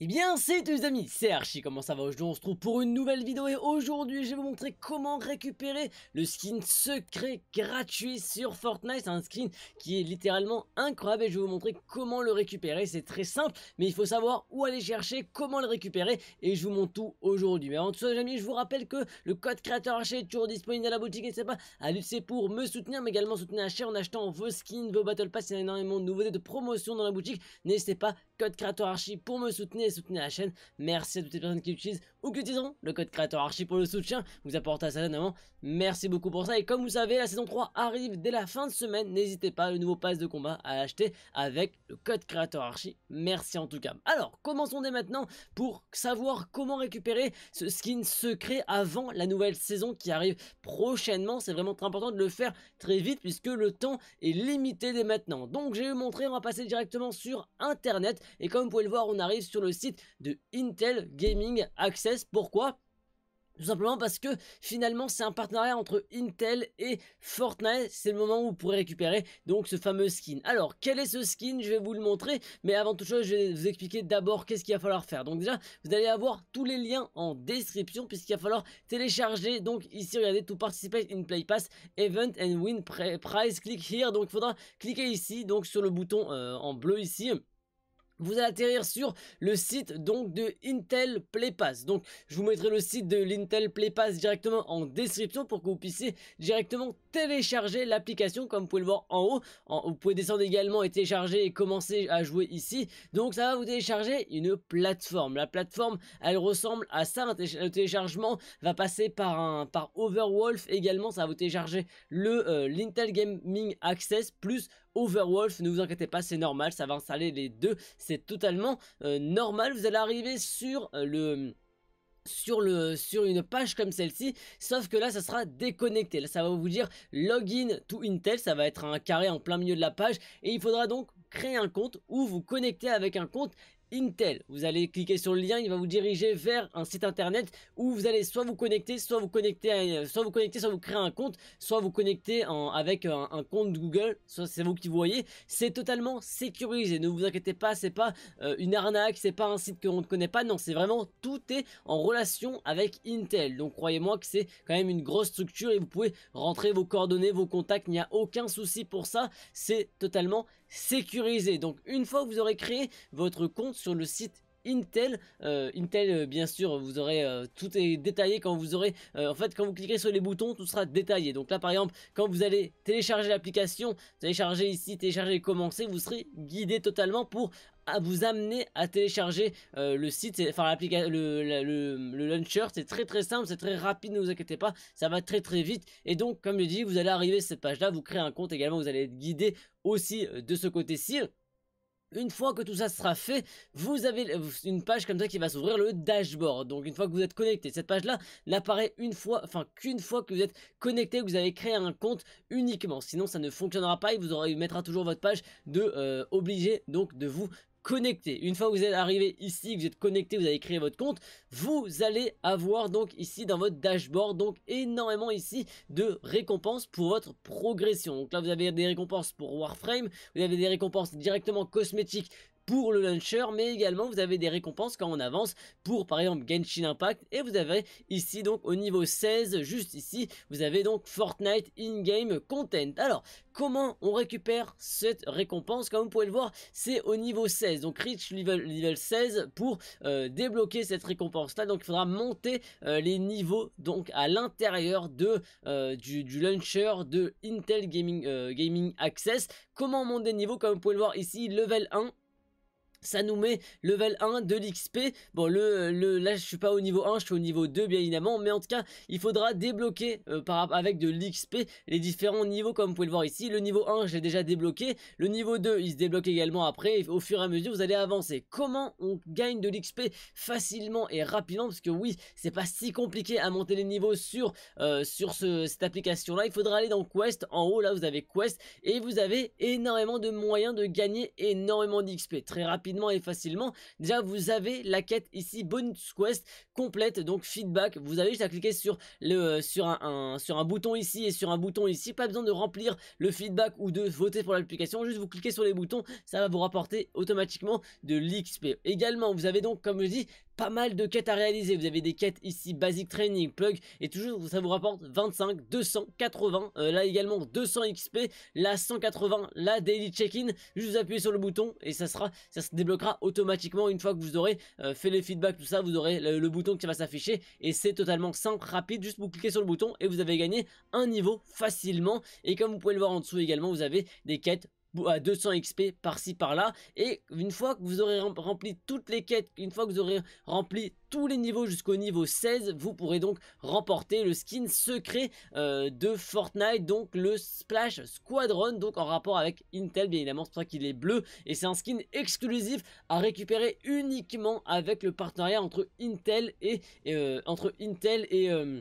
Et eh bien, c'est les amis, c'est Archie, comment ça va Aujourd'hui, on se retrouve pour une nouvelle vidéo et aujourd'hui, je vais vous montrer comment récupérer le skin secret gratuit sur Fortnite. C'est un skin qui est littéralement incroyable et je vais vous montrer comment le récupérer. C'est très simple, mais il faut savoir où aller chercher, comment le récupérer et je vous montre tout aujourd'hui. Mais avant tout ça, les amis, je vous rappelle que le code créateur Archie est toujours disponible dans la boutique et c'est pas à lutter pour me soutenir, mais également soutenir Archie en achetant vos skins, vos Battle Pass. Il y a énormément de nouveautés de promotion dans la boutique. N'hésitez pas, code créateur Archie pour me soutenir soutenir la chaîne. Merci à toutes les personnes qui utilisent ou qui utiliseront le code créateur archi pour le soutien. Vous apportez ça Merci beaucoup pour ça. Et comme vous savez, la saison 3 arrive dès la fin de semaine. N'hésitez pas, le nouveau pass de combat à acheter avec le code créateur archi. Merci en tout cas. Alors, commençons dès maintenant pour savoir comment récupérer ce skin secret avant la nouvelle saison qui arrive prochainement. C'est vraiment très important de le faire très vite puisque le temps est limité dès maintenant. Donc, j'ai montré, on va passer directement sur internet. Et comme vous pouvez le voir, on arrive sur le site de Intel Gaming Access. Pourquoi tout simplement parce que finalement c'est un partenariat entre Intel et Fortnite, c'est le moment où vous pourrez récupérer donc ce fameux skin. Alors quel est ce skin Je vais vous le montrer, mais avant toute chose je vais vous expliquer d'abord qu'est-ce qu'il va falloir faire. Donc déjà vous allez avoir tous les liens en description puisqu'il va falloir télécharger donc ici regardez tout participate in play pass event and win prize click here donc il faudra cliquer ici donc sur le bouton euh, en bleu ici vous allez atterrir sur le site donc de Intel Play Pass. Donc je vous mettrai le site de l'Intel Play Pass directement en description pour que vous puissiez directement télécharger l'application comme vous pouvez le voir en haut. vous pouvez descendre également et télécharger et commencer à jouer ici. Donc ça va vous télécharger une plateforme. La plateforme elle ressemble à ça. Le téléchargement va passer par un par Overwolf également. Ça va vous télécharger le euh, l'Intel Gaming Access plus Overwolf. Ne vous inquiétez pas, c'est normal. Ça va installer les deux c'est totalement euh, normal. Vous allez arriver sur euh, le sur, le, sur une page comme celle-ci, sauf que là ça sera déconnecté. Là ça va vous dire login to Intel, ça va être un carré en plein milieu de la page et il faudra donc créer un compte ou vous connecter avec un compte Intel. Vous allez cliquer sur le lien, il va vous diriger vers un site internet où vous allez soit vous connecter, soit vous connecter, à, euh, soit vous connecter, soit vous créer un compte, soit vous connecter avec euh, un, compte Google. Soit c'est vous qui voyez. C'est totalement sécurisé. Ne vous inquiétez pas, c'est pas euh, une arnaque, c'est pas un site que l'on ne connaît pas. Non, c'est vraiment tout est en relation avec Intel. Donc croyez-moi que c'est quand même une grosse structure et vous pouvez rentrer vos coordonnées, vos contacts. Il n'y a aucun souci pour ça. C'est totalement sécurisé. Donc une fois que vous aurez créé votre compte sur le site Intel. Euh, Intel, euh, bien sûr, vous aurez euh, tout est détaillé quand vous aurez, en fait, quand vous cliquez sur les boutons, tout sera détaillé. Donc là, par exemple, quand vous allez télécharger l'application, télécharger ici, télécharger, commencer, vous serez guidé totalement pour à vous amener à télécharger euh, le site, enfin l'application, le, le, launcher. C'est très très simple, c'est très rapide, ne vous inquiétez pas, ça va très très vite. Et donc, comme je dis, vous allez arriver sur cette page-là, vous créez un compte également, vous allez être guidé aussi euh, de ce côté-ci. Une fois que tout ça sera fait, vous avez une page comme ça qui va s'ouvrir le dashboard. Donc une fois que vous êtes connecté, cette page-là n'apparaît une fois, enfin qu'une fois que vous êtes connecté, vous avez créé un compte uniquement. Sinon ça ne fonctionnera pas et vous aurez, il mettra toujours votre page de euh, donc de vous une fois que vous êtes arrivé ici, vous êtes connecté, vous avez créé votre compte, vous allez avoir donc ici dans votre dashboard donc énormément ici de récompenses pour votre progression. Donc là vous avez des récompenses pour Warframe, vous avez des récompenses directement cosmétiques pour le launcher, mais également vous avez des récompenses quand on avance pour par exemple Genshin Impact et vous avez ici donc au niveau 16, juste ici, vous avez donc Fortnite in-game content. Alors, comment on récupère cette récompense Comme vous pouvez le voir, c'est au niveau 16, donc reach level, 16 pour euh, débloquer cette récompense là. Donc il faudra monter euh, les niveaux donc à l'intérieur de euh, du, launcher de Intel Gaming, Gaming Access. Comment monter monte des niveaux Comme vous pouvez le voir ici, level 1 ça nous met level 1 de l'XP. Bon, le, là, je suis pas au niveau 1, je suis au niveau 2, bien évidemment. Mais en tout cas, il faudra débloquer euh, par, avec de l'XP les différents niveaux, comme vous pouvez le voir ici. Le niveau 1, j'ai déjà débloqué. Le niveau 2, il se débloque également après. au fur et à mesure, vous allez avancer. Comment on gagne de l'XP facilement et rapidement Parce que oui, c'est pas si compliqué à monter les niveaux sur, euh, sur cette application-là. Il faudra aller dans Quest. En haut, là, vous avez Quest. Et vous avez énormément de moyens de gagner énormément d'XP. Très rapidement et facilement. Déjà, vous avez la quête ici, bonus quest complète, donc feedback. Vous avez juste à cliquer sur, le, euh, sur, un, sur un bouton ici et sur un bouton ici. Pas besoin de remplir le feedback ou de voter pour l'application. Juste vous cliquez sur les boutons, ça va vous rapporter automatiquement de l'XP. Également, vous avez donc, comme je dis, pas mal de quêtes à réaliser. Vous avez des quêtes ici, Basic Training, Plug, et toujours ça vous rapporte 25, 280, euh, là également 200 XP, là 180, la Daily Check-in. Juste appuyez sur le bouton et ça sera, ça se débloquera automatiquement une fois que vous aurez euh, fait les feedbacks, tout ça, vous aurez le bouton qui va s'afficher et c'est totalement simple, rapide, juste vous cliquez sur le bouton et vous avez gagné un niveau facilement. Et comme vous pouvez le voir en dessous également, vous avez des quêtes à 200 XP par-ci par-là. Et une fois que vous aurez rempli toutes les quêtes, une fois que vous aurez rempli tous les niveaux jusqu'au niveau 16, vous pourrez donc remporter le skin secret euh, de Fortnite, donc le Splash Squadron, donc en rapport avec Intel, bien évidemment, c'est pour ça qu'il est bleu, et c'est un skin exclusif à récupérer uniquement avec le partenariat entre Intel et, euh, entre Intel et... Euh,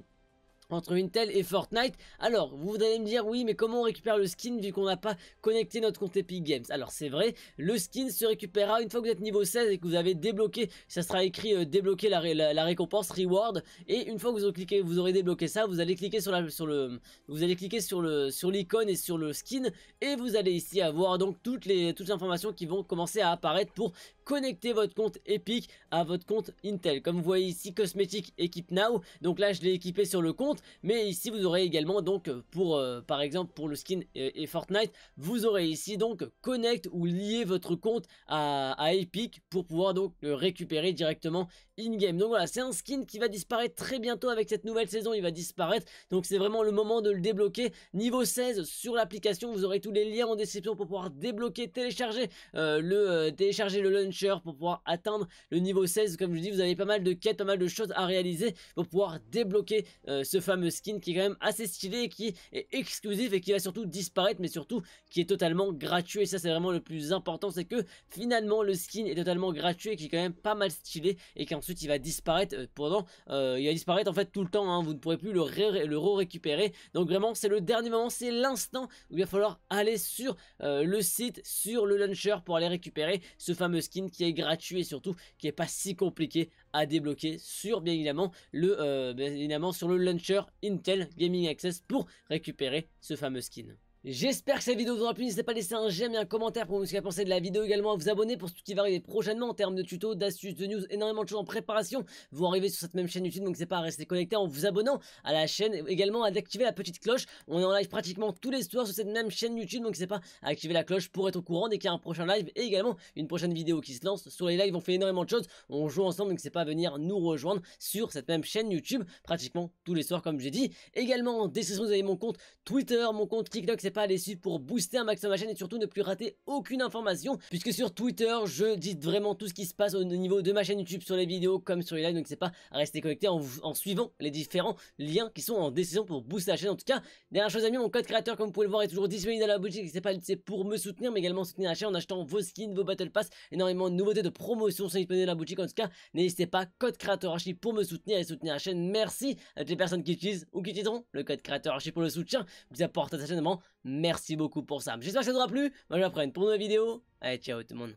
entre Intel et Fortnite. Alors, vous allez me dire, oui, mais comment on récupère le skin vu qu'on n'a pas connecté notre compte Epic Games Alors, c'est vrai, le skin se récupérera une fois que vous êtes niveau 16 et que vous avez débloqué, ça sera écrit euh, débloquer la, récompense, reward, et une fois que vous aurez, vous aurez débloqué ça, vous allez cliquer sur la, sur le, vous allez cliquer sur le, sur l'icône et sur le skin, et vous allez ici avoir donc toutes les, toutes les informations qui vont commencer à apparaître pour connecter votre compte Epic à votre compte Intel. Comme vous voyez ici, Cosmetic Equipe Now. Donc là, je l'ai équipé sur le compte, mais ici vous aurez également donc pour euh, par exemple pour le skin et, Fortnite, vous aurez ici donc connect ou lier votre compte à, Epic pour pouvoir donc le récupérer directement in game. Donc voilà, c'est un skin qui va disparaître très bientôt avec cette nouvelle saison, il va disparaître. Donc c'est vraiment le moment de le débloquer. Niveau 16 sur l'application, vous aurez tous les liens en description pour pouvoir débloquer, télécharger euh, le euh, télécharger le launch pour pouvoir atteindre le niveau 16. Comme je dis, vous avez pas mal de quêtes, pas mal de choses à réaliser pour pouvoir débloquer euh, ce fameux skin qui est quand même assez stylé, qui est exclusif et qui va surtout disparaître, mais surtout qui est totalement gratuit. Et ça, c'est vraiment le plus important, c'est que finalement, le skin est totalement gratuit qui est quand même pas mal stylé et qu'ensuite il va disparaître euh, pendant, euh, il va disparaître en fait tout le temps. Hein. vous ne pourrez plus le, re récupérer. Donc vraiment, c'est le dernier moment, c'est l'instant où il va falloir aller sur le site, sur le launcher pour aller récupérer ce fameux skin qui est gratuit et surtout qui est pas si compliqué à débloquer sur bien évidemment le euh, bien évidemment sur le launcher Intel Gaming Access pour récupérer ce fameux skin. J'espère que cette vidéo vous aura plu, n'hésitez pas à laisser un j'aime et un commentaire pour vous ce qu'il a pensé de la vidéo également, à vous abonner pour ce qui va arriver prochainement en termes de tutos, d'astuces, de news, énormément de choses en préparation, vous arrivez sur cette même chaîne YouTube, donc c'est pas à rester connecté en vous abonnant à la chaîne, également à d'activer la petite cloche, on est en live pratiquement tous les soirs sur cette même chaîne YouTube, donc c'est pas à activer la cloche pour être au courant dès qu'il y a un prochain live et également une prochaine vidéo qui se lance, sur les lives on fait énormément de choses, on joue ensemble, donc c'est pas à venir nous rejoindre sur cette même chaîne YouTube, pratiquement tous les soirs comme j'ai dit, également en description vous avez mon compte Twitter, mon compte TikTok, pas à suivre pour booster un maximum ma chaîne et surtout ne plus rater aucune information puisque sur Twitter je dis vraiment tout ce qui se passe au niveau de ma chaîne YouTube sur les vidéos comme sur les lives donc c'est pas à rester connecté en, en, suivant les différents liens qui sont en décision pour booster la chaîne en tout cas dernière chose amis mon code créateur comme vous pouvez le voir est toujours disponible dans la boutique c'est pas c'est pour me soutenir mais également soutenir la chaîne en achetant vos skins vos battle pass énormément de nouveautés de promotion sont disponibles dans la boutique en tout cas n'hésitez pas code créateur archi pour me soutenir et soutenir la chaîne merci à toutes les personnes qui utilisent ou qui utiliseront le code créateur archi pour le soutien vous apporte à cette chaîne Merci beaucoup pour ça. J'espère que ça vous aura plu. Moi, je vous apprends pour une nouvelle vidéo. Allez, ciao tout le monde.